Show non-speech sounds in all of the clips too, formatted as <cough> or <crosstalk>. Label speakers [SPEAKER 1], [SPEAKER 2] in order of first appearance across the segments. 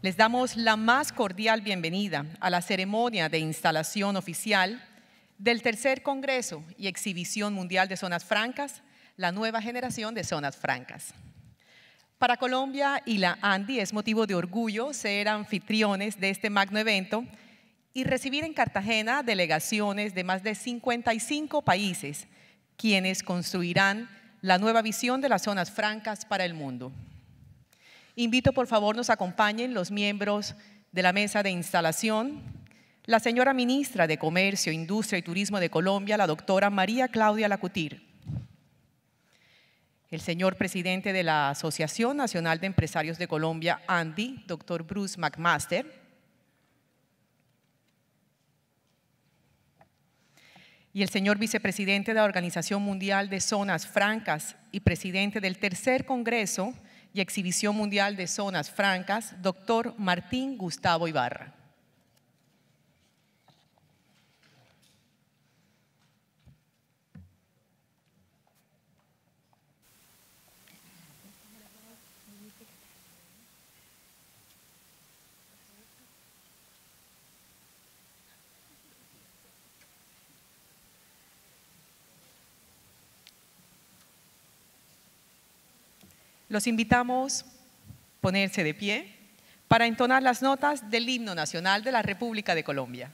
[SPEAKER 1] Les damos la más cordial bienvenida a la ceremonia de instalación oficial del tercer Congreso y Exhibición Mundial de Zonas Francas, la nueva generación de zonas francas. Para Colombia y la ANDI es motivo de orgullo ser anfitriones de este magno evento y recibir en Cartagena delegaciones de más de 55 países, quienes construirán la nueva visión de las zonas francas para el mundo. Invito, por favor, nos acompañen los miembros de la mesa de instalación, la señora ministra de Comercio, Industria y Turismo de Colombia, la doctora María Claudia Lacutir, el señor presidente de la Asociación Nacional de Empresarios de Colombia, Andy, doctor Bruce McMaster, y el señor vicepresidente de la Organización Mundial de Zonas Francas y presidente del tercer Congreso y Exhibición Mundial de Zonas Francas, doctor Martín Gustavo Ibarra. Los invitamos a ponerse de pie para entonar las notas del himno nacional de la República de Colombia.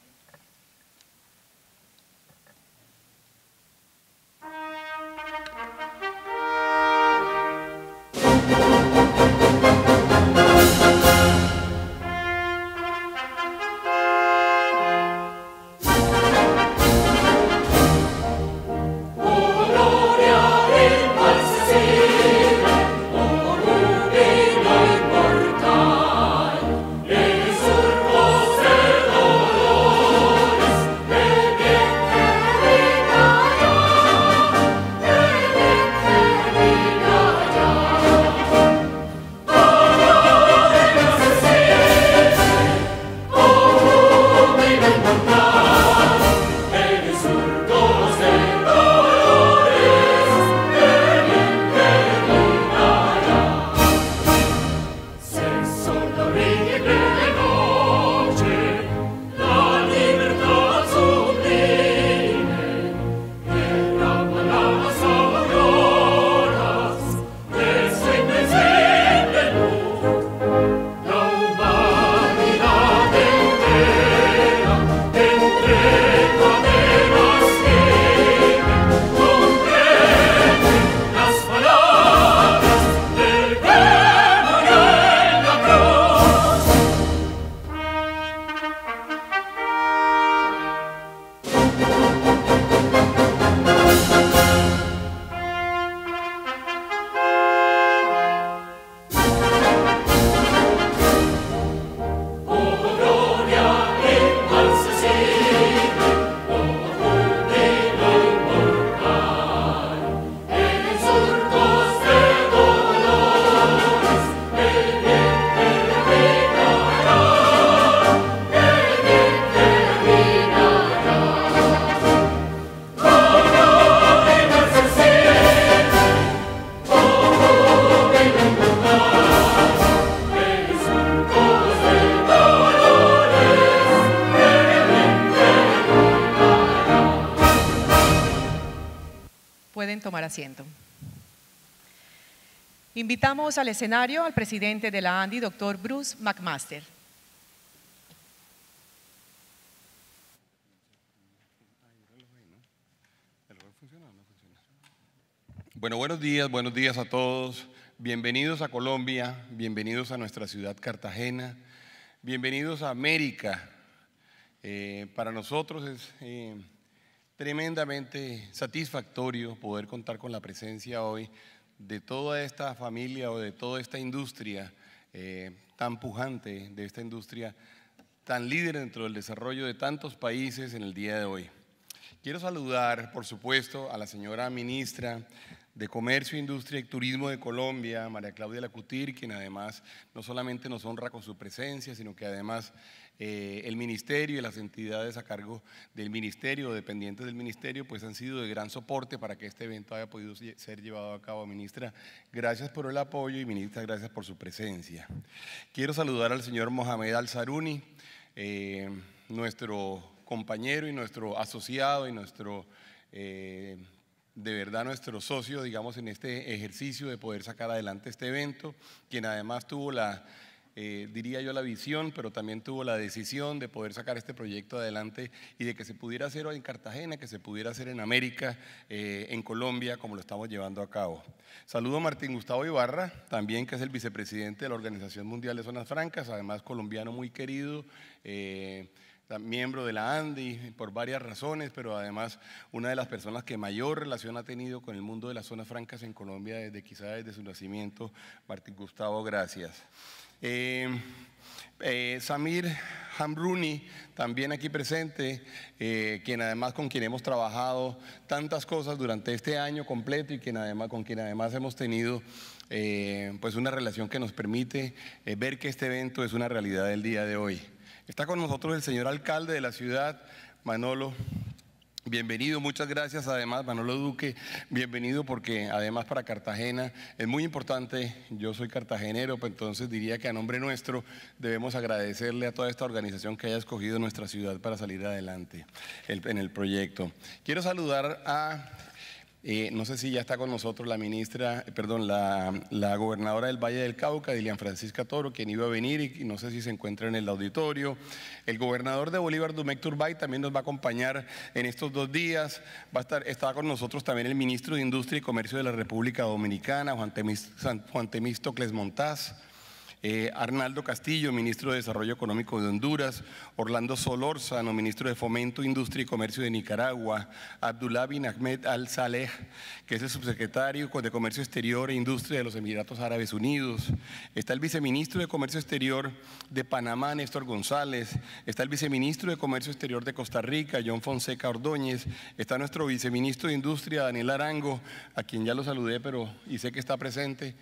[SPEAKER 1] al escenario al presidente de la ANDI, doctor Bruce McMaster.
[SPEAKER 2] Bueno, buenos días, buenos días a todos. Bienvenidos a Colombia, bienvenidos a nuestra ciudad Cartagena, bienvenidos a América. Eh, para nosotros es eh, tremendamente satisfactorio poder contar con la presencia hoy de toda esta familia o de toda esta industria eh, tan pujante, de esta industria tan líder dentro del desarrollo de tantos países en el día de hoy. Quiero saludar, por supuesto, a la señora ministra de Comercio, Industria y Turismo de Colombia, María Claudia Lacutir, quien además no solamente nos honra con su presencia, sino que además eh, el ministerio y las entidades a cargo del ministerio, dependientes del ministerio, pues han sido de gran soporte para que este evento haya podido ser llevado a cabo. Ministra, gracias por el apoyo y ministra, gracias por su presencia. Quiero saludar al señor Mohamed al eh, nuestro compañero y nuestro asociado y nuestro... Eh, de verdad nuestro socio, digamos, en este ejercicio de poder sacar adelante este evento, quien además tuvo la, eh, diría yo, la visión, pero también tuvo la decisión de poder sacar este proyecto adelante y de que se pudiera hacer en Cartagena, que se pudiera hacer en América, eh, en Colombia, como lo estamos llevando a cabo. Saludo a Martín Gustavo Ibarra, también que es el vicepresidente de la Organización Mundial de Zonas Francas, además colombiano muy querido. Eh, miembro de la ANDI por varias razones, pero además una de las personas que mayor relación ha tenido con el mundo de las zonas francas en Colombia desde quizá desde su nacimiento, Martín Gustavo, gracias. Eh, eh, Samir Hamruni, también aquí presente, eh, quien además con quien hemos trabajado tantas cosas durante este año completo y quien además, con quien además hemos tenido pues una relación que nos permite ver que este evento es una realidad del día de hoy. Está con nosotros el señor alcalde de la ciudad, Manolo. Bienvenido, muchas gracias además, Manolo Duque, bienvenido porque además para Cartagena es muy importante, yo soy cartagenero, pues entonces diría que a nombre nuestro debemos agradecerle a toda esta organización que haya escogido nuestra ciudad para salir adelante en el proyecto. Quiero saludar a eh, no sé si ya está con nosotros la ministra, eh, perdón, la, gobernadora del Valle del Cauca, Dilian Francisca Toro, quien iba a venir y no sé si se encuentra en el auditorio. El gobernador de Bolívar, Dumec Turbay, también nos va a acompañar en estos dos días. Va a estar, está con nosotros también el ministro de Industria y Comercio de la República Dominicana, Juan, Temisto Montaz eh, Arnaldo Castillo, ministro de Desarrollo Económico de Honduras, Orlando Solórzano, ministro de Fomento, Industria y Comercio de Nicaragua, Abdullah bin Ahmed Al Saleh, que es el subsecretario de Comercio Exterior e Industria de los Emiratos Árabes Unidos, está el viceministro de Comercio Exterior de Panamá, Néstor González, está el viceministro de Comercio Exterior de Costa Rica, John Fonseca Ordóñez, está nuestro viceministro de Industria, Daniel Arango, a quien ya lo saludé, pero y sé que está presente,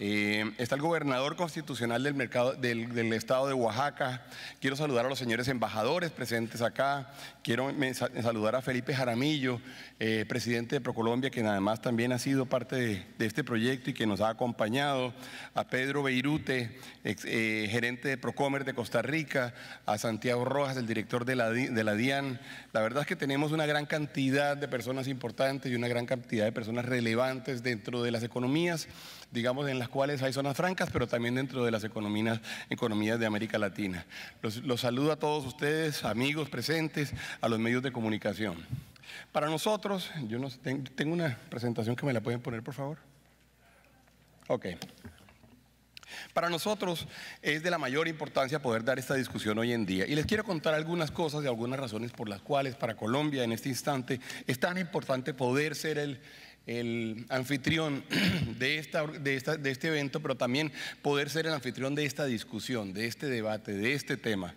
[SPEAKER 2] eh, está el gobernador constitucional del, mercado, del, estado de Oaxaca. Quiero saludar a los señores embajadores presentes acá. Quiero saludar a Felipe Jaramillo, eh, presidente de Procolombia, que además también ha sido parte de, este proyecto y que nos ha acompañado. A Pedro Beirute, ex, eh, gerente de Procomer de Costa Rica. A Santiago Rojas, el director de la, de la DIAN. La verdad es que tenemos una gran cantidad de personas importantes y una gran cantidad de personas relevantes dentro de las economías digamos, en las cuales hay zonas francas, pero también dentro de las economías, economías de América Latina. Los, saludo a todos ustedes, amigos presentes, a los medios de comunicación. Para nosotros, yo no, tengo una presentación que me la pueden poner, por favor. Ok. Para nosotros es de la mayor importancia poder dar esta discusión hoy en día. Y les quiero contar algunas cosas y algunas razones por las cuales para Colombia en este instante es tan importante poder ser el, el anfitrión <clears throat> de, esta, de, este evento, pero también poder ser el anfitrión de esta discusión, de este debate, de este tema.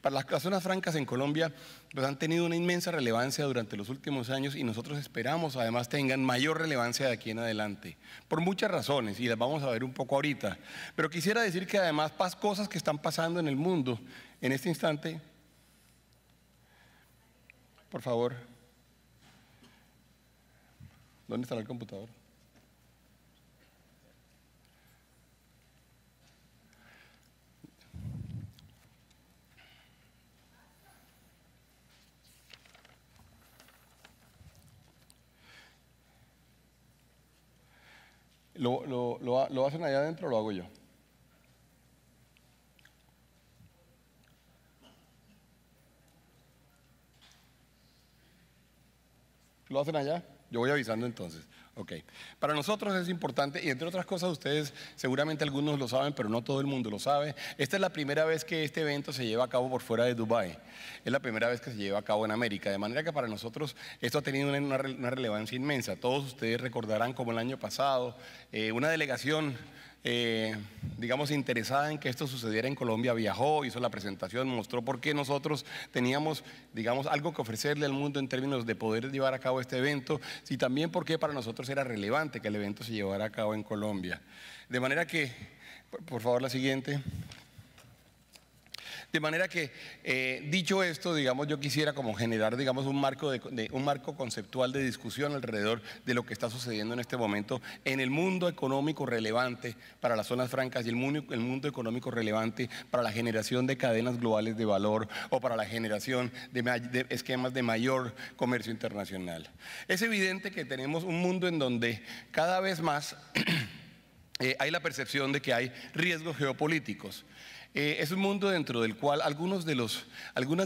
[SPEAKER 2] Para las, zonas francas en Colombia nos pues, han tenido una inmensa relevancia durante los últimos años y nosotros esperamos además tengan mayor relevancia de aquí en adelante, por muchas razones y las vamos a ver un poco ahorita. Pero quisiera decir que además cosas que están pasando en el mundo en este instante, por favor. ¿Dónde estará el computador? ¿Lo, lo hacen allá adentro o lo hago yo? ¿Lo hacen allá? Yo voy avisando entonces. Ok. Para nosotros es importante, y entre otras cosas, ustedes seguramente algunos lo saben, pero no todo el mundo lo sabe. Esta es la primera vez que este evento se lleva a cabo por fuera de Dubái. Es la primera vez que se lleva a cabo en América. De manera que para nosotros esto ha tenido una, relevancia inmensa. Todos ustedes recordarán como el año pasado, eh, una delegación eh, digamos, interesada en que esto sucediera en Colombia, viajó, hizo la presentación, mostró por qué nosotros teníamos, digamos, algo que ofrecerle al mundo en términos de poder llevar a cabo este evento y también por qué para nosotros era relevante que el evento se llevara a cabo en Colombia. De manera que, por favor, la siguiente. De manera que, eh, dicho esto, digamos, yo quisiera como generar, digamos, un marco, de, un marco conceptual de discusión alrededor de lo que está sucediendo en este momento en el mundo económico relevante para las zonas francas y el mundo, el mundo económico relevante para la generación de cadenas globales de valor o para la generación de, esquemas de mayor comercio internacional. Es evidente que tenemos un mundo en donde cada vez más... <clears throat> Eh, hay la percepción de que hay riesgos geopolíticos. Eh, es un mundo dentro del cual algunas de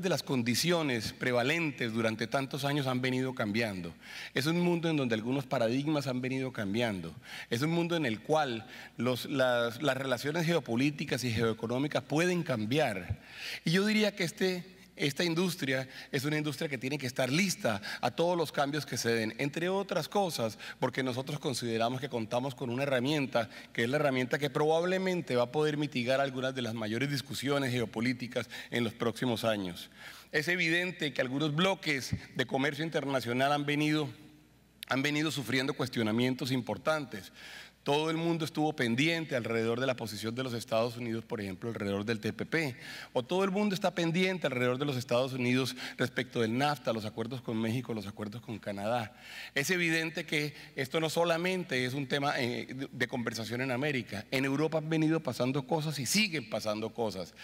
[SPEAKER 2] las condiciones prevalentes durante tantos años han venido cambiando. Es un mundo en donde algunos paradigmas han venido cambiando. Es un mundo en el cual las relaciones geopolíticas y geoeconómicas pueden cambiar. Y yo diría que este esta industria es una industria que tiene que estar lista a todos los cambios que se den, entre otras cosas, porque nosotros consideramos que contamos con una herramienta que es la herramienta que probablemente va a poder mitigar algunas de las mayores discusiones geopolíticas en los próximos años. Es evidente que algunos bloques de comercio internacional han venido han venido sufriendo cuestionamientos importantes. Todo el mundo estuvo pendiente alrededor de la posición de los Estados Unidos, por ejemplo, alrededor del TPP. O todo el mundo está pendiente alrededor de los Estados Unidos respecto del NAFTA, los acuerdos con México, los acuerdos con Canadá. Es evidente que esto no solamente es un tema eh, de conversación en América. En Europa han venido pasando cosas y siguen pasando cosas.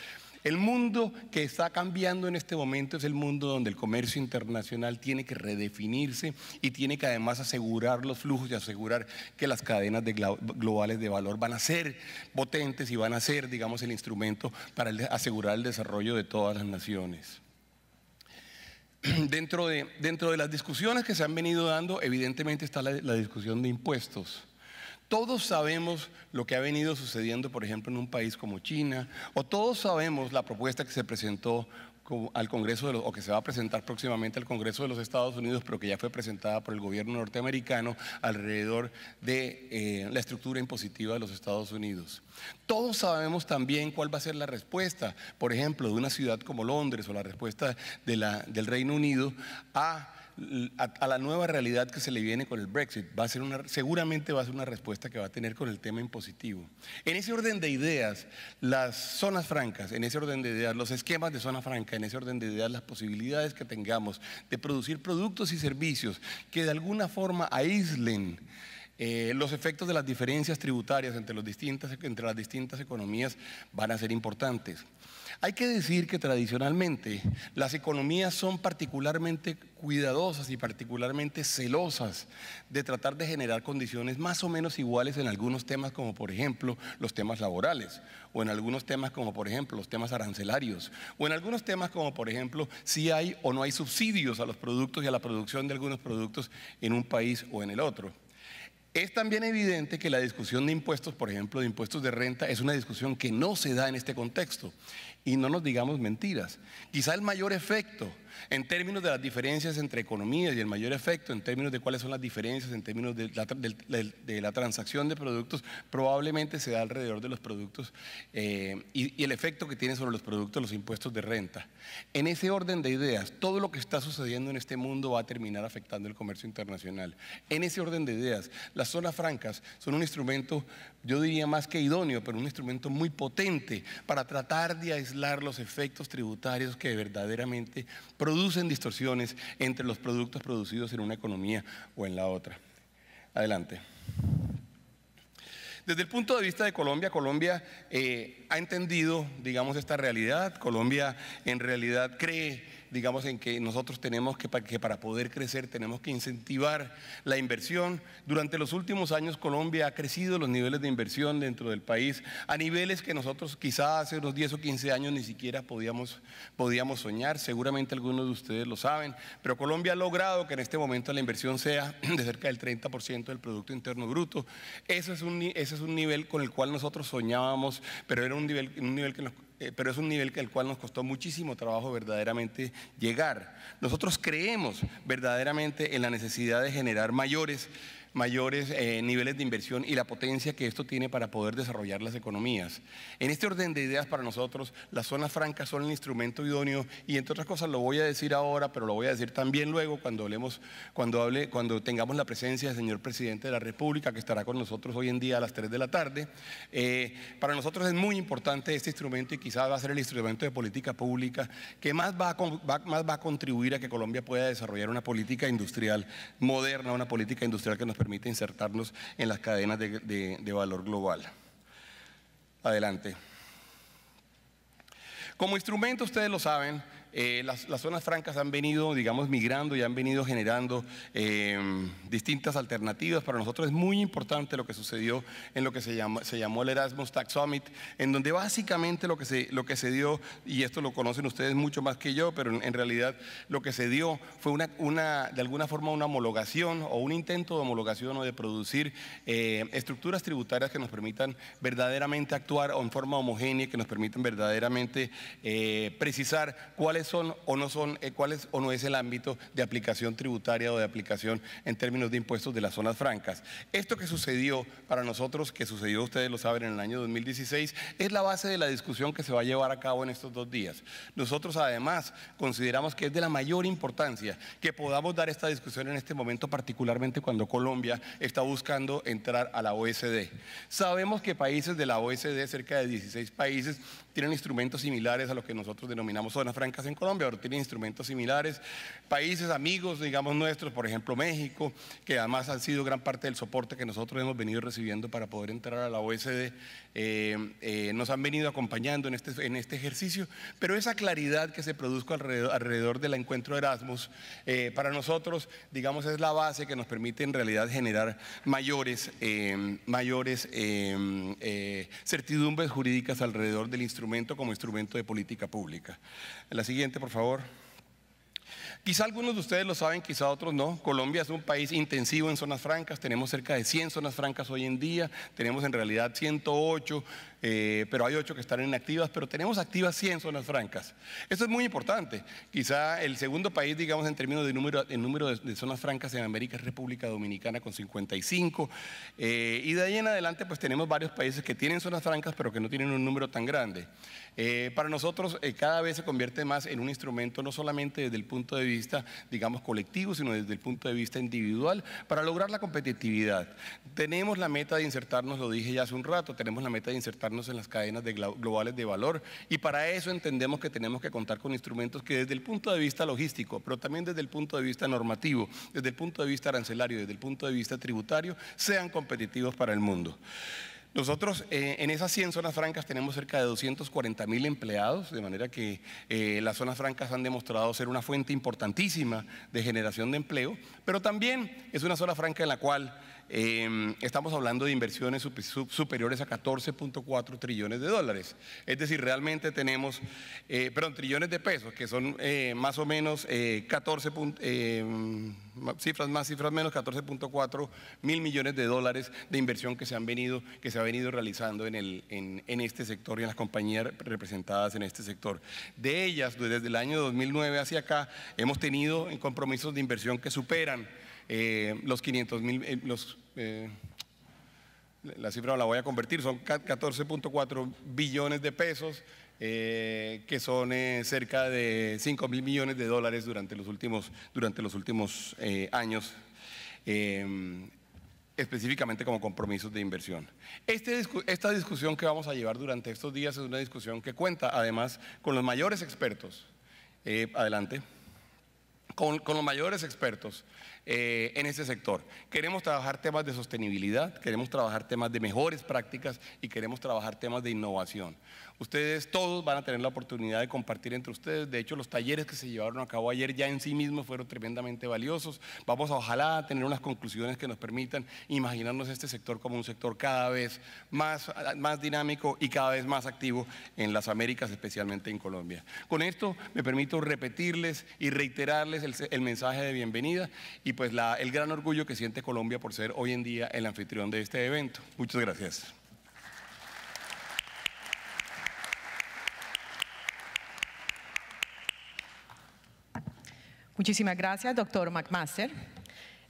[SPEAKER 2] El mundo que está cambiando en este momento es el mundo donde el comercio internacional tiene que redefinirse y tiene que además asegurar los flujos y asegurar que las cadenas globales de valor van a ser potentes y van a ser, digamos, el instrumento para asegurar el desarrollo de todas las naciones. Dentro de, dentro de las discusiones que se han venido dando, evidentemente está la discusión de impuestos. Todos sabemos lo que ha venido sucediendo, por ejemplo, en un país como China, o todos sabemos la propuesta que se presentó al Congreso de los, o que se va a presentar próximamente al Congreso de los Estados Unidos, pero que ya fue presentada por el gobierno norteamericano alrededor de eh, la estructura impositiva de los Estados Unidos. Todos sabemos también cuál va a ser la respuesta, por ejemplo, de una ciudad como Londres o la respuesta del Reino Unido a a, la nueva realidad que se le viene con el Brexit. Va a ser una, seguramente va a ser una respuesta que va a tener con el tema impositivo. En ese orden de ideas, las zonas francas, en ese orden de ideas, los esquemas de zona franca, en ese orden de ideas, las posibilidades que tengamos de producir productos y servicios que de alguna forma aíslen eh, los efectos de las diferencias tributarias entre, los distintas, entre las distintas economías van a ser importantes. Hay que decir que tradicionalmente las economías son particularmente cuidadosas y particularmente celosas de tratar de generar condiciones más o menos iguales en algunos temas como por ejemplo los temas laborales o en algunos temas como por ejemplo los temas arancelarios o en algunos temas como por ejemplo si hay o no hay subsidios a los productos y a la producción de algunos productos en un país o en el otro. Es también evidente que la discusión de impuestos, por ejemplo, de impuestos de renta, es una discusión que no se da en este contexto. Y no nos digamos mentiras. Quizá el mayor efecto en términos de las diferencias entre economías y el mayor efecto, en términos de cuáles son las diferencias, en términos de la, transacción de productos, probablemente se da alrededor de los productos eh, y, y el efecto que tiene sobre los productos los impuestos de renta. En ese orden de ideas, todo lo que está sucediendo en este mundo va a terminar afectando el comercio internacional. En ese orden de ideas, las zonas francas son un instrumento, yo diría más que idóneo, pero un instrumento muy potente para tratar de aislar los efectos tributarios que verdaderamente producen distorsiones entre los productos producidos en una economía o en la otra. Adelante. Desde el punto de vista de Colombia, Colombia eh, ha entendido, digamos, esta realidad. Colombia en realidad cree digamos, en que nosotros tenemos que, que para poder crecer tenemos que incentivar la inversión. Durante los últimos años Colombia ha crecido los niveles de inversión dentro del país a niveles que nosotros quizás hace unos 10 o 15 años ni siquiera podíamos, podíamos soñar, seguramente algunos de ustedes lo saben, pero Colombia ha logrado que en este momento la inversión sea <clears throat> de cerca del 30% del Producto Interno Bruto. Ese es, un, es un nivel con el cual nosotros soñábamos, pero era un nivel, un nivel que nos eh, pero es un nivel al cual nos costó muchísimo trabajo verdaderamente llegar. Nosotros creemos verdaderamente en la necesidad de generar mayores mayores eh, niveles de inversión y la potencia que esto tiene para poder desarrollar las economías. En este orden de ideas para nosotros, las zonas francas son el instrumento idóneo y entre otras cosas lo voy a decir ahora, pero lo voy a decir también luego cuando hablemos, cuando hable, cuando tengamos la presencia del señor presidente de la República que estará con nosotros hoy en día a las 3 de la tarde. Eh, para nosotros es muy importante este instrumento y quizás va a ser el instrumento de política pública que más va a, más va a contribuir a que Colombia pueda desarrollar una política industrial moderna, una política industrial que nos permite insertarnos en las cadenas de, de valor global. Adelante. Como instrumento, ustedes lo saben, eh, las, zonas francas han venido, digamos, migrando y han venido generando em, distintas alternativas. Para nosotros es muy importante lo que sucedió en lo que se, llama, se llamó el Erasmus Tax Summit, en donde básicamente lo que, se, lo que se dio, y esto lo conocen ustedes mucho más que yo, pero en, realidad lo que se dio fue una, una, de alguna forma una homologación o un intento de homologación o de producir eh, estructuras tributarias que nos permitan verdaderamente actuar o en forma homogénea, que nos permitan verdaderamente eh, precisar cuáles son o no son, eh, cuáles o no es el ámbito de aplicación tributaria o de aplicación en términos de impuestos de las zonas francas. Esto que sucedió para nosotros, que sucedió, ustedes lo saben, en el año 2016, es la base de la discusión que se va a llevar a cabo en estos dos días. Nosotros además consideramos que es de la mayor importancia que podamos dar esta discusión en este momento, particularmente cuando Colombia está buscando entrar a la OSD. Sabemos que países de la OSD, cerca de 16 países, tienen instrumentos similares a lo que nosotros denominamos zonas francas en Colombia, pero tienen instrumentos similares. Países amigos, digamos nuestros, por ejemplo México, que además han sido gran parte del soporte que nosotros hemos venido recibiendo para poder entrar a la OSD, eh, eh, nos han venido acompañando en este, en este ejercicio. Pero esa claridad que se produzca alrededor, alrededor del encuentro Erasmus, eh, para nosotros, digamos, es la base que nos permite en realidad generar mayores, mayores certidumbres jurídicas alrededor del instrumento instrumento como instrumento de política pública. La siguiente, por favor. Quizá algunos de ustedes lo saben, quizá otros no. Colombia es un país intensivo en zonas francas. Tenemos cerca de 100 zonas francas hoy en día. Tenemos en realidad 108, eh, pero hay 8 que están inactivas, pero tenemos activas 100 zonas francas. Esto es muy importante. Quizá el segundo país, digamos, en términos de número, número de, zonas francas en América es República Dominicana con 55. Eh, y de ahí en adelante, pues tenemos varios países que tienen zonas francas, pero que no tienen un número tan grande. Eh, para nosotros eh, cada vez se convierte más en un instrumento no solamente desde el punto de vista, digamos, colectivo, sino desde el punto de vista individual para lograr la competitividad. Tenemos la meta de insertarnos, lo dije ya hace un rato, tenemos la meta de insertarnos en las cadenas globales de valor y para eso entendemos que tenemos que contar con instrumentos que desde el punto de vista logístico, pero también desde el punto de vista normativo, desde el punto de vista arancelario, desde el punto de vista tributario, sean competitivos para el mundo. Nosotros eh, en esas 100 zonas francas tenemos cerca de 240 mil empleados, de manera que eh, las zonas francas han demostrado ser una fuente importantísima de generación de empleo, pero también es una zona franca en la cual Em, estamos hablando de inversiones superiores a 14.4 trillones de dólares. Es decir, realmente tenemos, eh, perdón, trillones de pesos, que son eh, más o menos 14, eh, cifras más, cifras menos, 14.4 mil millones de dólares de inversión que se, han venido, que se ha venido realizando en, el, en este sector y en las compañías representadas en este sector. De ellas, desde el año 2009 hacia acá, hemos tenido compromisos de inversión que superan eh, los 500 mil, eh, los, eh, la cifra la voy a convertir, son 14.4 billones de pesos, que son cerca de 5 mil millones de dólares durante los últimos, durante los últimos años em, específicamente como compromisos de inversión. Este esta discusión que vamos a llevar durante estos días es una discusión que cuenta además con los mayores expertos, adelante, con, con, los mayores expertos eh, en ese sector. Queremos trabajar temas de sostenibilidad, queremos trabajar temas de mejores prácticas y queremos trabajar temas de innovación. Ustedes todos van a tener la oportunidad de compartir entre ustedes. De hecho, los talleres que se llevaron a cabo ayer ya en sí mismos fueron tremendamente valiosos. Vamos a ojalá tener unas conclusiones que nos permitan imaginarnos este sector como un sector cada vez más, más dinámico y cada vez más activo en las Américas, especialmente en Colombia. Con esto me permito repetirles y reiterarles el, mensaje de bienvenida y pues el gran orgullo que siente Colombia por ser hoy en día el anfitrión de este evento. Muchas
[SPEAKER 1] gracias. Muchísimas gracias, doctor McMaster.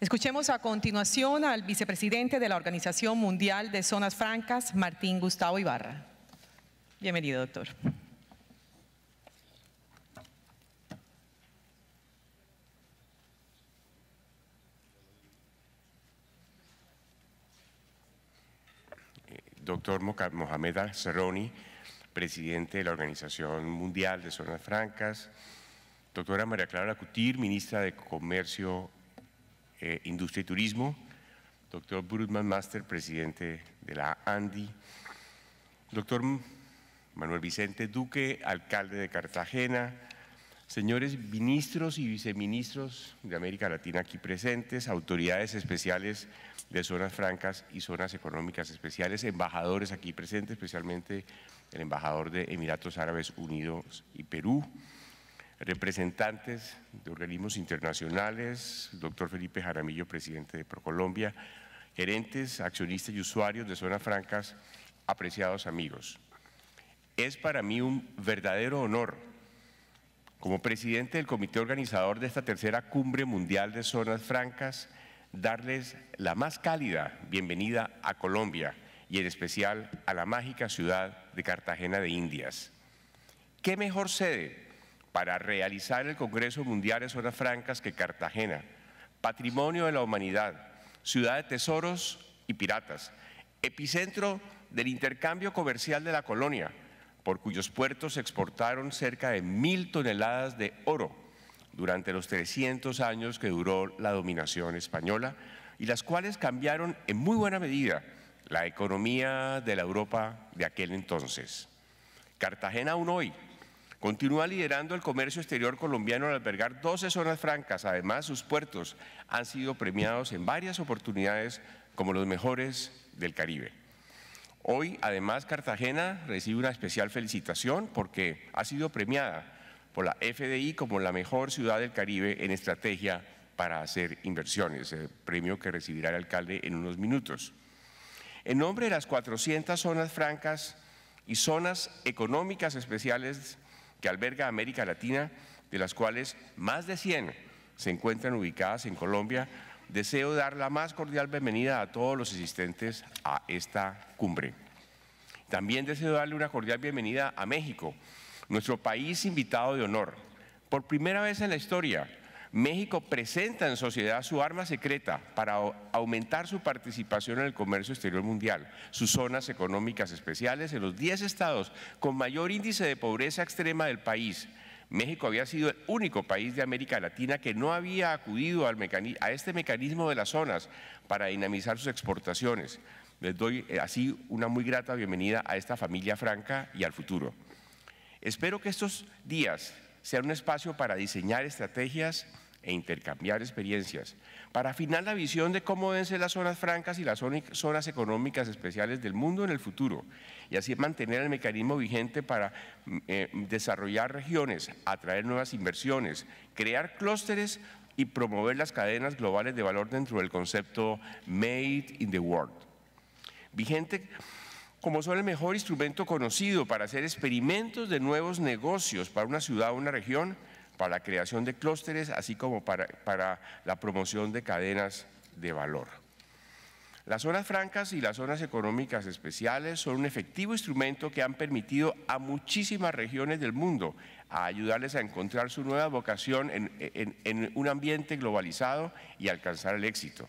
[SPEAKER 1] Escuchemos a continuación al vicepresidente de la Organización Mundial de Zonas Francas, Martín Gustavo Ibarra. Bienvenido, doctor.
[SPEAKER 3] Doctor Mohamed serroni presidente de la Organización Mundial de Zonas Francas, doctora María Clara Cutir, ministra de Comercio, eh, Industria y Turismo, doctor Brutman Master, presidente de la ANDI, doctor Manuel Vicente Duque, alcalde de Cartagena, señores ministros y viceministros de América Latina aquí presentes, autoridades especiales de zonas francas y zonas económicas especiales, embajadores aquí presentes, especialmente el embajador de Emiratos Árabes Unidos y Perú, representantes de organismos internacionales, doctor Felipe Jaramillo, presidente de Procolombia, gerentes, accionistas y usuarios de zonas francas, apreciados amigos. Es para mí un verdadero honor, como presidente del comité organizador de esta tercera cumbre mundial de zonas francas, darles la más cálida bienvenida a Colombia y en especial a la mágica ciudad de Cartagena de Indias. ¿Qué mejor sede para realizar el Congreso Mundial de Zonas Francas que Cartagena, patrimonio de la humanidad, ciudad de tesoros y piratas, epicentro del intercambio comercial de la colonia, por cuyos puertos se exportaron cerca de mil toneladas de oro durante los 300 años que duró la dominación española y las cuales cambiaron en muy buena medida la economía de la Europa de aquel entonces. Cartagena aún hoy Continúa liderando el comercio exterior colombiano al albergar 12 zonas francas. Además, sus puertos han sido premiados en varias oportunidades como los mejores del Caribe. Hoy, además, Cartagena recibe una especial felicitación porque ha sido premiada por la FDI como la mejor ciudad del Caribe en estrategia para hacer inversiones, el premio que recibirá el alcalde en unos minutos. En nombre de las 400 zonas francas y zonas económicas especiales que alberga América Latina, de las cuales más de 100 se encuentran ubicadas en Colombia, deseo dar la más cordial bienvenida a todos los asistentes a esta cumbre. También deseo darle una cordial bienvenida a México, nuestro país invitado de honor. Por primera vez en la historia, México presenta en sociedad su arma secreta para aumentar su participación en el comercio exterior mundial, sus zonas económicas especiales en los 10 estados con mayor índice de pobreza extrema del país. México había sido el único país de América Latina que no había acudido a este mecanismo de las zonas para dinamizar sus exportaciones. Les doy eh, así una muy grata bienvenida a esta familia franca y al futuro. Espero que estos días sean un espacio para diseñar estrategias e intercambiar experiencias, para afinar la visión de cómo deben ser las zonas francas y las zonas económicas especiales del mundo en el futuro, y así mantener el mecanismo vigente para mm, eh, desarrollar regiones, atraer nuevas inversiones, crear clústeres y promover las cadenas globales de valor dentro del concepto Made in the World. Vigente como son el mejor instrumento conocido para hacer experimentos de nuevos negocios para una ciudad o una región, para la creación de clústeres, así como para, la promoción de cadenas de valor. Las zonas francas y las zonas económicas especiales son un efectivo instrumento que han permitido a muchísimas regiones del mundo a ayudarles a encontrar su nueva vocación en un ambiente globalizado y alcanzar el éxito.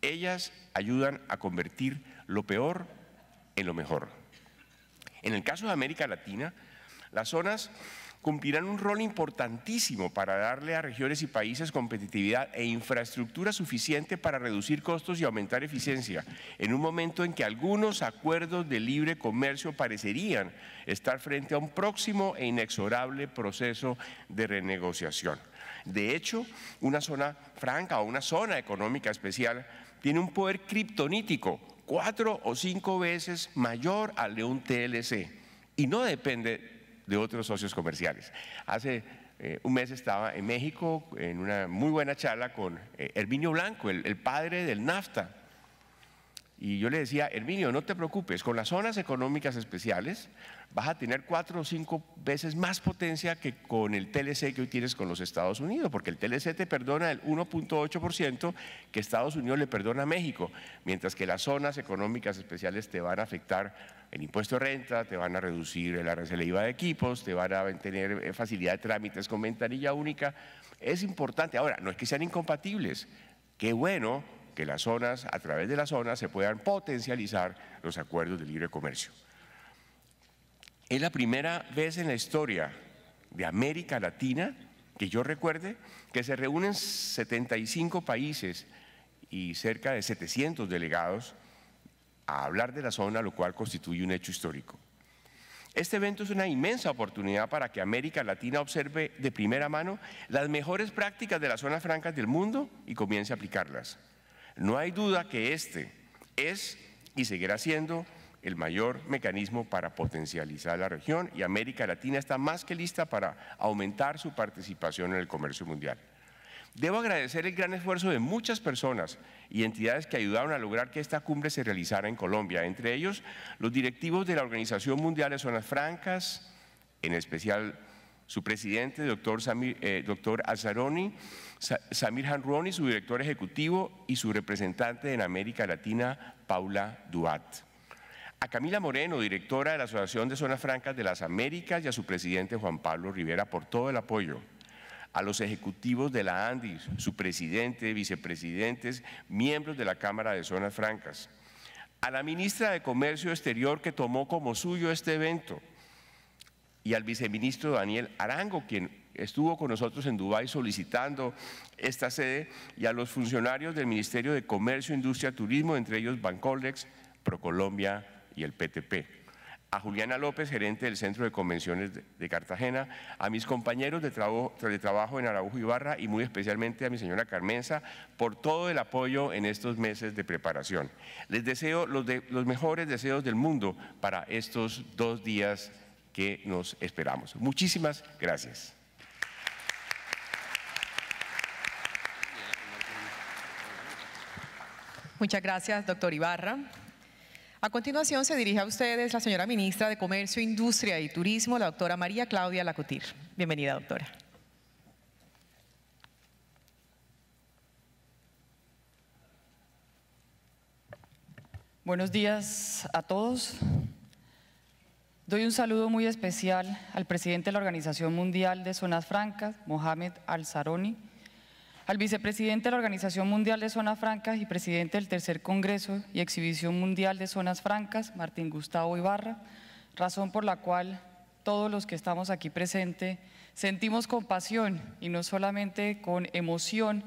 [SPEAKER 3] Ellas ayudan a convertir lo peor en lo mejor. En el caso de América Latina, las zonas cumplirán un rol importantísimo para darle a regiones y países competitividad e infraestructura suficiente para reducir costos y aumentar eficiencia, en un momento en que algunos acuerdos de libre comercio parecerían estar frente a un próximo e inexorable proceso de renegociación. De hecho, una zona franca o una zona económica especial tiene un poder criptonítico cuatro o cinco veces mayor al de un TLC y no depende de otros socios comerciales. Hace eh, un mes estaba en México en una muy buena charla con el eh, Herminio Blanco, el padre del NAFTA, y yo le decía, Herminio, no te preocupes, con las zonas económicas especiales vas a tener cuatro o cinco veces más potencia que con el TLC que hoy tienes con los Estados Unidos, porque el TLC te perdona el 1.8% que Estados Unidos le perdona a México, mientras que las zonas económicas especiales te van a afectar el impuesto de renta, te van a reducir el arancel IVA de equipos, te van a tener eh, facilidad de trámites con ventanilla única. Es importante, ahora, no es que sean incompatibles, qué bueno que las zonas, a través de las zonas, se puedan potencializar los acuerdos de libre comercio. Es la primera vez en la historia de América Latina, que yo recuerde, que se reúnen 75 países y cerca de 700 delegados a hablar de la zona, lo cual constituye un hecho histórico. Este evento es una inmensa oportunidad para que América Latina observe de primera mano las mejores prácticas de las zonas francas del mundo y comience a aplicarlas. No hay duda que este es y seguirá siendo el mayor mecanismo para potencializar la región y América Latina está más que lista para aumentar su participación en el comercio mundial. Debo agradecer el gran esfuerzo de muchas personas y entidades que ayudaron a lograr que esta cumbre se realizara en Colombia, entre ellos los directivos de la Organización Mundial de Zonas Francas, en especial su presidente, doctor, Samir, eh, Azaroni, Samir Hanroni, su director ejecutivo y su representante en América Latina, Paula Duat. A Camila Moreno, directora de la Asociación de Zonas Francas de las Américas, y a su presidente Juan Pablo Rivera por todo el apoyo a los ejecutivos de la ANDIS, su presidente, vicepresidentes, miembros de la Cámara de Zonas Francas, a la ministra de Comercio Exterior que tomó como suyo este evento, y al viceministro Daniel Arango, quien estuvo con nosotros en Dubái solicitando esta sede, y a los funcionarios del Ministerio de Comercio, Industria, Turismo, entre ellos Bancolex, Procolombia y el PTP a Juliana López, gerente del Centro de Convenciones de Cartagena, a mis compañeros de, trabajo de, trabajo en Araujo y Barra y muy especialmente a mi señora Carmenza por todo el apoyo en estos meses de preparación. Les deseo los, los mejores deseos del mundo para estos dos días que nos esperamos. Muchísimas
[SPEAKER 1] gracias. Muchas gracias, doctor Ibarra. A continuación se dirige a ustedes la señora ministra de Comercio, Industria y Turismo, la doctora María Claudia Lacutir.
[SPEAKER 4] Bienvenida, doctora. Buenos días a todos. Doy un saludo muy especial al presidente de la Organización Mundial de Zonas Francas, Mohamed al al vicepresidente de la Organización Mundial de Zonas Francas y presidente del Tercer Congreso y Exhibición Mundial de Zonas Francas, Martín Gustavo Ibarra, razón por la cual todos los que estamos aquí presentes sentimos con pasión y no solamente con emoción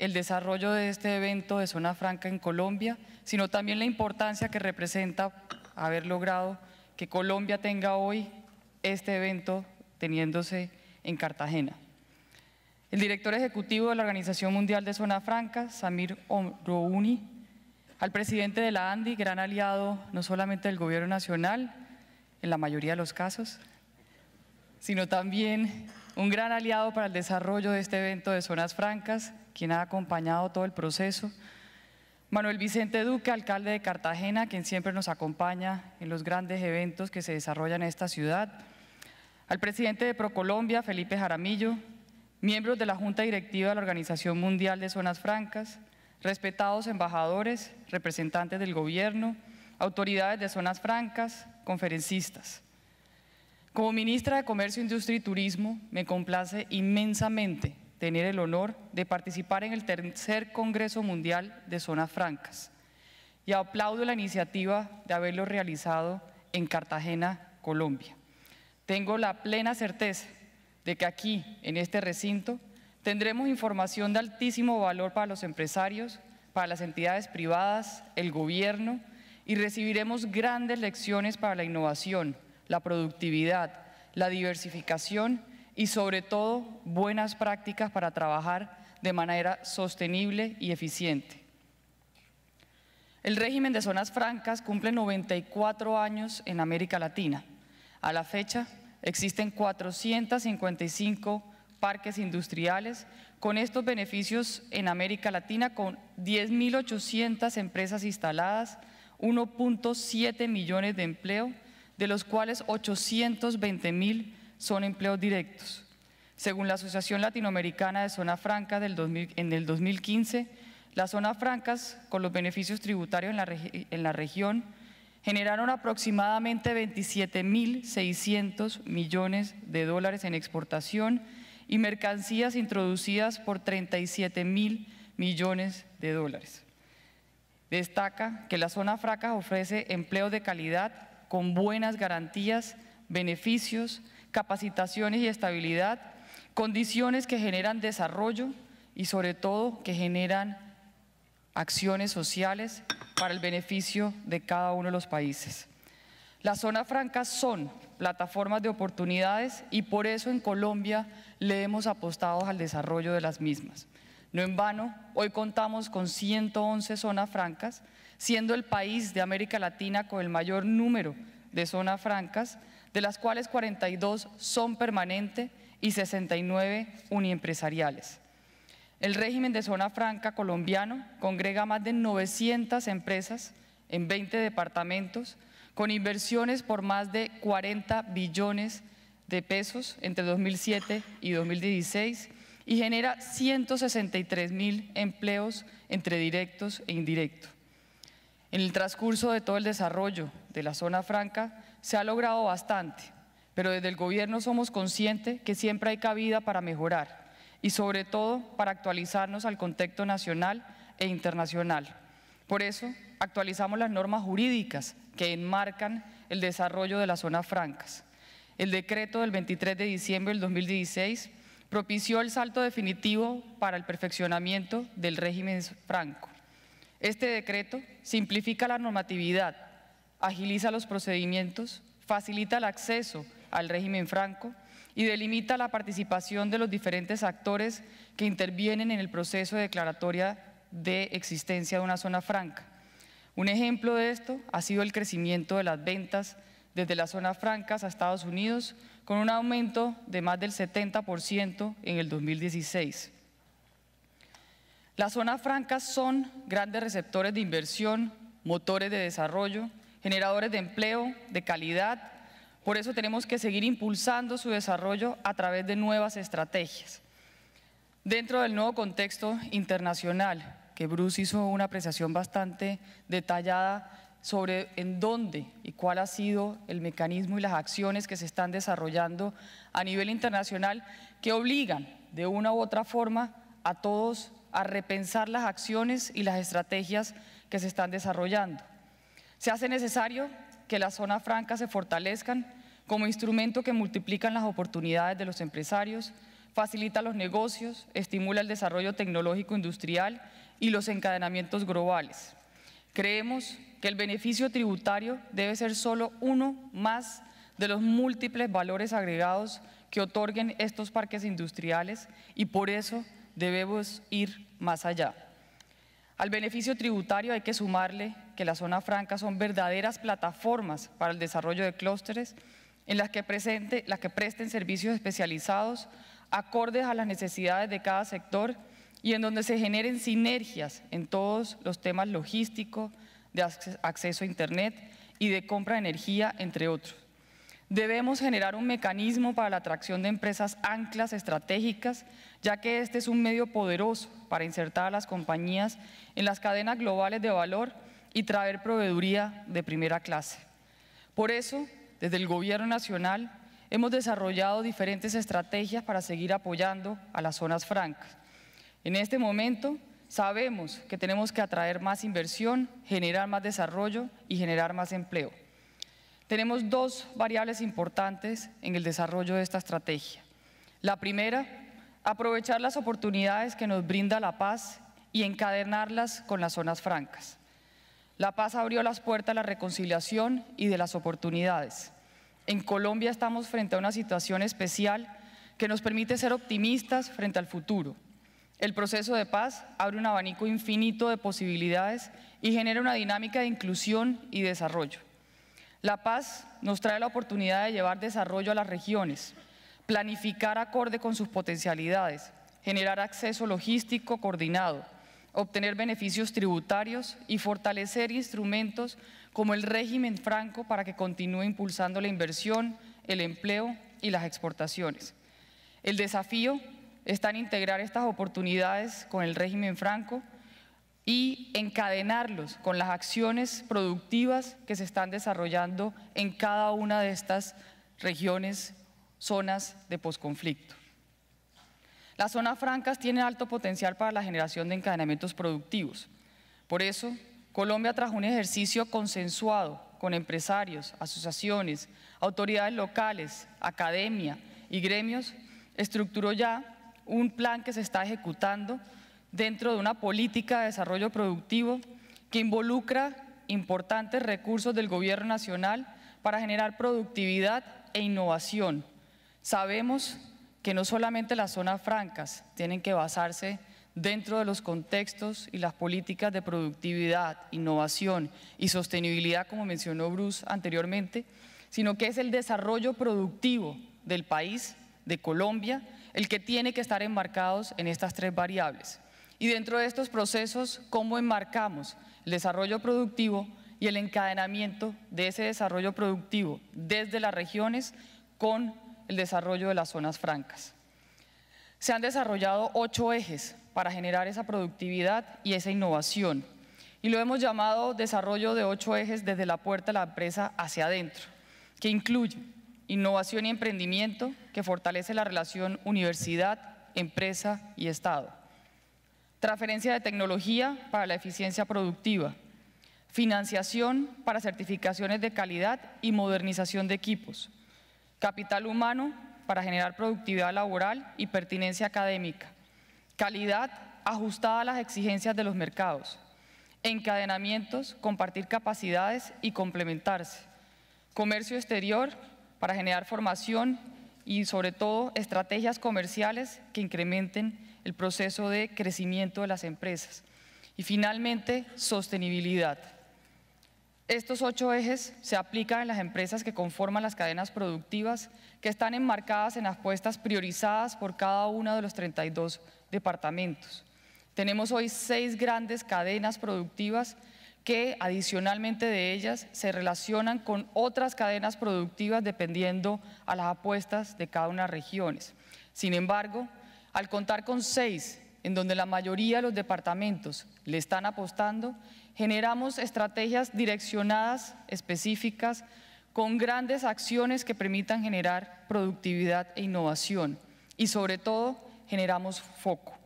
[SPEAKER 4] el desarrollo de este evento de Zona Franca en Colombia, sino también la importancia que representa haber logrado que Colombia tenga hoy este evento teniéndose en Cartagena. El director ejecutivo de la Organización Mundial de Zonas Francas, Samir Omrouni, al presidente de la ANDI, gran aliado no solamente del gobierno nacional, en la mayoría de los casos, sino también un gran aliado para el desarrollo de este evento de Zonas Francas, quien ha acompañado todo el proceso, Manuel Vicente Duque, alcalde de Cartagena, quien siempre nos acompaña en los grandes eventos que se desarrollan en esta ciudad. Al presidente de Procolombia, Felipe Jaramillo, miembros de la Junta Directiva de la Organización Mundial de Zonas Francas, respetados embajadores, representantes del gobierno, autoridades de zonas francas, conferencistas. Como ministra de Comercio, Industria y Turismo, me complace inmensamente tener el honor de participar en el tercer Congreso Mundial de Zonas Francas y aplaudo la iniciativa de haberlo realizado en Cartagena, Colombia. Tengo la plena certeza de que aquí, en este recinto, tendremos información de altísimo valor para los empresarios, para las entidades privadas, el gobierno y recibiremos grandes lecciones para la innovación, la productividad, la diversificación y sobre todo buenas prácticas para trabajar de manera sostenible y eficiente. El régimen de zonas francas cumple 94 años en América Latina. A la fecha existen 455 parques industriales con estos beneficios en América Latina con 10.800 empresas instaladas, 1.7 millones de empleo, de los cuales 820.000 son empleos directos. Según la Asociación Latinoamericana de zona franca del en el 2015, las zonas francas, con los beneficios tributarios en la, región, generaron aproximadamente 27.600 millones de dólares en exportación y mercancías introducidas por 37.000 millones de dólares. Destaca que la zona fraca ofrece empleo de calidad con buenas garantías, beneficios, capacitaciones y estabilidad, condiciones que generan desarrollo y sobre todo que generan acciones sociales para el beneficio de cada uno de los países. Las zonas francas son plataformas de oportunidades y por eso en Colombia le hemos apostado al desarrollo de las mismas. No en vano, hoy contamos con 111 zonas francas, siendo el país de América Latina con el mayor número de zonas francas de las cuales 42 son permanentes y 69 uniempresariales. El régimen de zona franca colombiano congrega más de 900 empresas en 20 departamentos con inversiones por más de 40 billones de pesos entre 2007 y 2016 y genera 163 mil empleos entre directos e indirectos. En el transcurso de todo el desarrollo de la zona franca, se ha logrado bastante, pero desde el gobierno somos conscientes que siempre hay cabida para mejorar y sobre todo para actualizarnos al contexto nacional e internacional. Por eso actualizamos las normas jurídicas que enmarcan el desarrollo de las zonas francas. El decreto del 23 de diciembre del 2016 propició el salto definitivo para el perfeccionamiento del régimen franco. Este decreto simplifica la normatividad agiliza los procedimientos, facilita el acceso al régimen franco y delimita la participación de los diferentes actores que intervienen en el proceso declaratoria de existencia de una zona franca. Un ejemplo de esto ha sido el crecimiento de las ventas desde las zonas francas a Estados Unidos, con un aumento de más del 70% en el 2016. Las zonas francas son grandes receptores de inversión, motores de desarrollo, generadores de empleo, de calidad. Por eso tenemos que seguir impulsando su desarrollo a través de nuevas estrategias. Dentro del nuevo contexto internacional, que Bruce hizo una apreciación bastante detallada sobre en dónde y cuál ha sido el mecanismo y las acciones que se están desarrollando a nivel internacional que obligan de una u otra forma a todos a repensar las acciones y las estrategias que se están desarrollando. Se hace necesario que las zonas francas se fortalezcan como instrumento que multiplican las oportunidades de los empresarios, facilita los negocios, estimula el desarrollo tecnológico industrial y los encadenamientos globales. Creemos que el beneficio tributario debe ser solo uno más de los múltiples valores agregados que otorguen estos parques industriales y por eso debemos ir más allá. Al beneficio tributario hay que sumarle que la zona franca son verdaderas plataformas para el desarrollo de clústeres en las que, presente, las que presten servicios especializados acordes a las necesidades de cada sector y en donde se generen sinergias en todos los temas logísticos, de acceso a Internet y de compra de energía, entre otros. Debemos generar un mecanismo para la atracción de empresas anclas estratégicas, ya que este es un medio poderoso para insertar a las compañías en las cadenas globales de valor y traer proveeduría de primera clase. Por eso, desde el Gobierno Nacional hemos desarrollado diferentes estrategias para seguir apoyando a las zonas francas. En este momento sabemos que tenemos que atraer más inversión, generar más desarrollo y generar más empleo. Tenemos dos variables importantes en el desarrollo de esta estrategia. La primera, aprovechar las oportunidades que nos brinda la paz y encadenarlas con las zonas francas. La paz abrió las puertas de la reconciliación y de las oportunidades. En Colombia estamos frente a una situación especial que nos permite ser optimistas frente al futuro. El proceso de paz abre un abanico infinito de posibilidades y genera una dinámica de inclusión y desarrollo. La paz nos trae la oportunidad de llevar desarrollo a las regiones, planificar acorde con sus potencialidades, generar acceso logístico coordinado, obtener beneficios tributarios y fortalecer instrumentos como el régimen franco para que continúe impulsando la inversión, el empleo y las exportaciones. El desafío está en integrar estas oportunidades con el régimen franco y encadenarlos con las acciones productivas que se están desarrollando en cada una de estas regiones, zonas de posconflicto. Las zonas francas tienen alto potencial para la generación de encadenamientos productivos. Por eso, Colombia tras un ejercicio consensuado con empresarios, asociaciones, autoridades locales, academia y gremios, estructuró ya un plan que se está ejecutando dentro de una política de desarrollo productivo que involucra importantes recursos del Gobierno Nacional para generar productividad e innovación. Sabemos que no solamente las zonas francas tienen que basarse dentro de los contextos y las políticas de productividad, innovación y sostenibilidad, como mencionó Bruce anteriormente, sino que es el desarrollo productivo del país, de Colombia, el que tiene que estar enmarcados en estas tres variables. Y dentro de estos procesos, ¿cómo enmarcamos el desarrollo productivo y el encadenamiento de ese desarrollo productivo desde las regiones con el desarrollo de las zonas francas. Se han desarrollado ocho ejes para generar esa productividad y esa innovación y lo hemos llamado desarrollo de ocho ejes desde la puerta de la empresa hacia adentro, que incluye innovación y emprendimiento que fortalece la relación universidad, empresa y Estado, transferencia de tecnología para la eficiencia productiva, financiación para certificaciones de calidad y modernización de equipos, capital humano para generar productividad laboral y pertinencia académica, calidad ajustada a las exigencias de los mercados, encadenamientos, compartir capacidades y complementarse, comercio exterior para generar formación y sobre todo estrategias comerciales que incrementen el proceso de crecimiento de las empresas. Y finalmente, sostenibilidad. Estos ocho ejes se aplican en las empresas que conforman las cadenas productivas, que están enmarcadas en apuestas priorizadas por cada uno de los 32 departamentos. Tenemos hoy seis grandes cadenas productivas que adicionalmente de ellas se relacionan con otras cadenas productivas dependiendo a las apuestas de cada una de las regiones. Sin embargo, al contar con seis en donde la mayoría de los departamentos le están apostando, generamos estrategias direccionadas, específicas, con grandes acciones que permitan generar productividad e innovación y sobre todo generamos foco.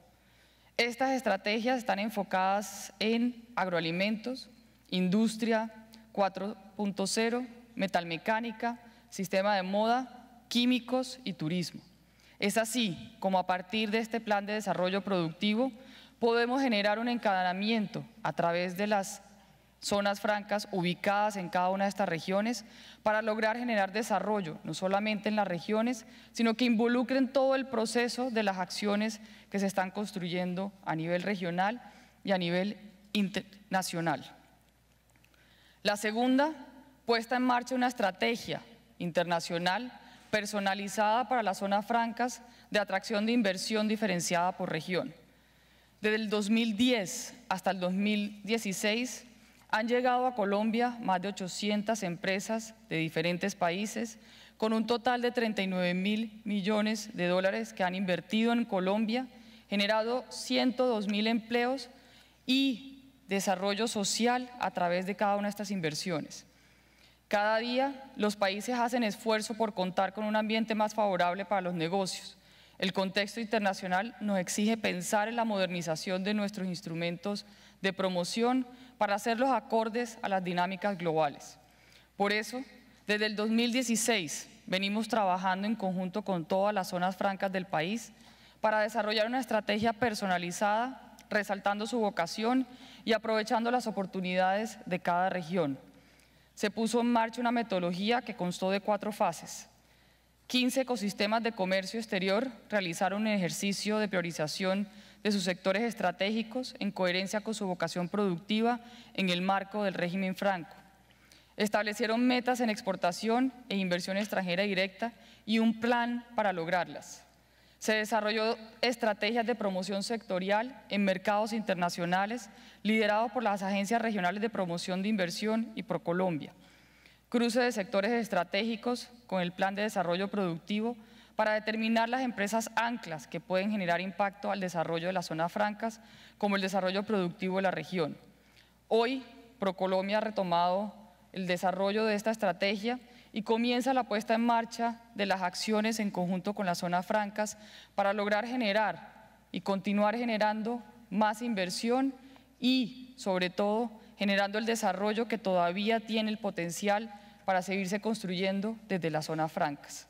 [SPEAKER 4] Estas estrategias están enfocadas en agroalimentos, industria 4.0, metalmecánica, sistema de moda, químicos y turismo. Es así como a partir de este plan de desarrollo productivo podemos generar un encadenamiento a través de las zonas francas ubicadas en cada una de estas regiones para lograr generar desarrollo, no solamente en las regiones, sino que involucren todo el proceso de las acciones que se están construyendo a nivel regional y a nivel internacional. La segunda, puesta en marcha una estrategia internacional personalizada para las zonas francas de atracción de inversión diferenciada por región. Desde el 2010 hasta el 2016 han llegado a Colombia más de 800 empresas de diferentes países con un total de 39 mil millones de dólares que han invertido en Colombia, generado 102 mil empleos y desarrollo social a través de cada una de estas inversiones. Cada día los países hacen esfuerzo por contar con un ambiente más favorable para los negocios. El contexto internacional nos exige pensar en la modernización de nuestros instrumentos de promoción para hacerlos acordes a las dinámicas globales. Por eso, desde el 2016 venimos trabajando en conjunto con todas las zonas francas del país para desarrollar una estrategia personalizada, resaltando su vocación y aprovechando las oportunidades de cada región se puso en marcha una metodología que constó de cuatro fases. 15 ecosistemas de comercio exterior realizaron un ejercicio de priorización de sus sectores estratégicos en coherencia con su vocación productiva en el marco del régimen franco. Establecieron metas en exportación e inversión extranjera directa y un plan para lograrlas. Se desarrolló estrategias de promoción sectorial en mercados internacionales, liderado por las agencias regionales de promoción de inversión y ProColombia. Cruce de sectores estratégicos con el plan de desarrollo productivo para determinar las empresas anclas que pueden generar impacto al desarrollo de las zonas francas, como el desarrollo productivo de la región. Hoy, ProColombia ha retomado el desarrollo de esta estrategia y comienza la puesta en marcha de las acciones en conjunto con las zonas francas para lograr generar y continuar generando más inversión y, sobre todo, generando el desarrollo que todavía tiene el potencial para seguirse construyendo desde las zonas francas.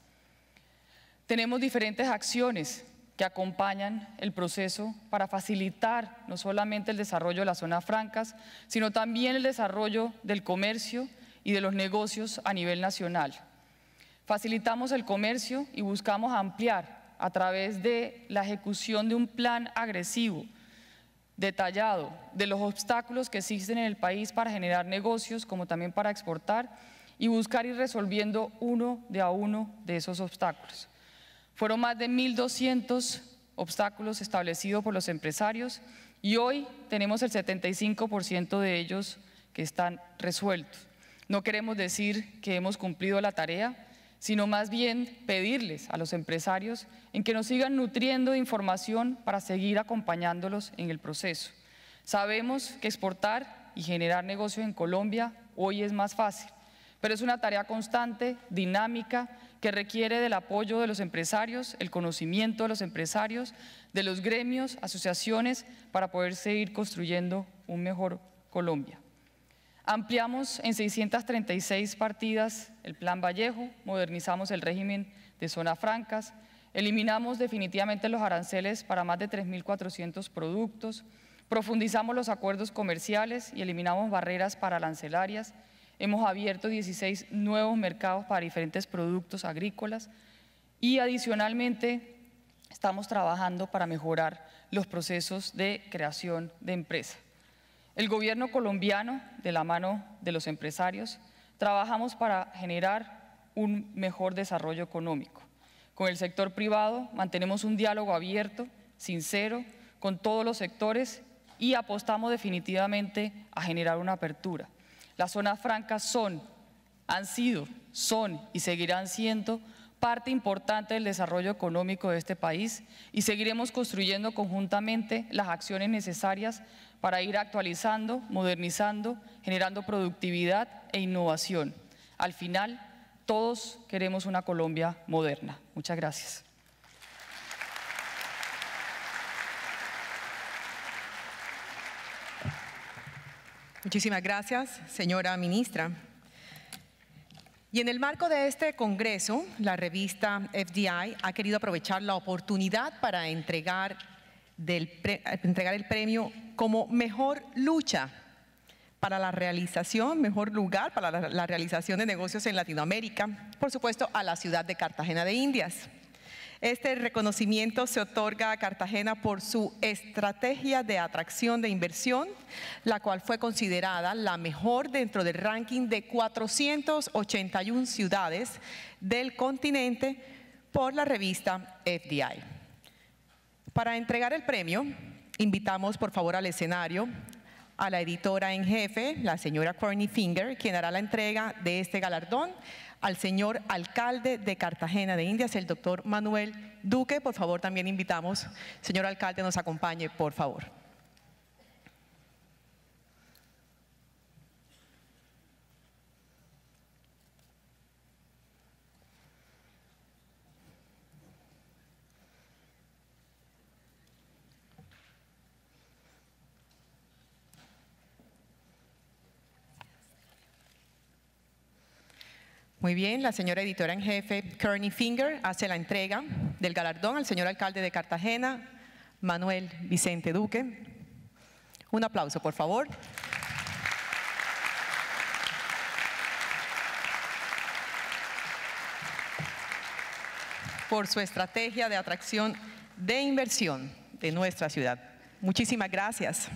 [SPEAKER 4] Tenemos diferentes acciones que acompañan el proceso para facilitar no solamente el desarrollo de las zonas francas, sino también el desarrollo del comercio, y de los negocios a nivel nacional. Facilitamos el comercio y buscamos ampliar a través de la ejecución de un plan agresivo, detallado, de los obstáculos que existen en el país para generar negocios, como también para exportar, y buscar ir resolviendo uno de a uno de esos obstáculos. Fueron más de 1.200 obstáculos establecidos por los empresarios y hoy tenemos el 75% de ellos que están resueltos. No queremos decir que hemos cumplido la tarea, sino más bien pedirles a los empresarios en que nos sigan nutriendo de información para seguir acompañándolos en el proceso. Sabemos que exportar y generar negocios en Colombia hoy es más fácil, pero es una tarea constante, dinámica, que requiere del apoyo de los empresarios, el conocimiento de los empresarios, de los gremios, asociaciones, para poder seguir construyendo un mejor Colombia. Ampliamos en 636 partidas el Plan Vallejo, modernizamos el régimen de zonas francas, eliminamos definitivamente los aranceles para más de 3.400 productos, profundizamos los acuerdos comerciales y eliminamos barreras para arancelarias, hemos abierto 16 nuevos mercados para diferentes productos agrícolas y adicionalmente estamos trabajando para mejorar los procesos de creación de empresas. El gobierno colombiano, de la mano de los empresarios, trabajamos para generar un mejor desarrollo económico. Con el sector privado mantenemos un diálogo abierto, sincero, con todos los sectores y apostamos definitivamente a generar una apertura. Las zonas francas son, han sido, son y seguirán siendo parte importante del desarrollo económico de este país y seguiremos construyendo conjuntamente las acciones necesarias para ir actualizando, modernizando, generando productividad e innovación. Al final, todos queremos una Colombia moderna. Muchas gracias.
[SPEAKER 1] Muchísimas gracias, señora ministra. Y en el marco de este Congreso, la revista FDI ha querido aprovechar la oportunidad para entregar, del entregar el premio como mejor lucha para la realización, mejor lugar para la, la realización de negocios en Latinoamérica, por supuesto a la ciudad de Cartagena de Indias. Este reconocimiento se otorga a Cartagena por su estrategia de atracción de inversión, la cual fue considerada la mejor dentro del ranking de 481 ciudades del continente por la revista FDI. Para entregar el premio, invitamos por favor al escenario a la editora en jefe, la señora Courtney Finger, quien hará la entrega de este galardón al señor alcalde de Cartagena de Indias, el doctor Manuel Duque. Por favor, también invitamos, señor alcalde, nos acompañe, por favor. Muy bien, la señora editora en jefe Kearney Finger hace la entrega del galardón al señor alcalde de Cartagena, Manuel Vicente Duque. Un aplauso, por favor. por su estrategia de atracción de inversión de nuestra ciudad. Muchísimas gracias.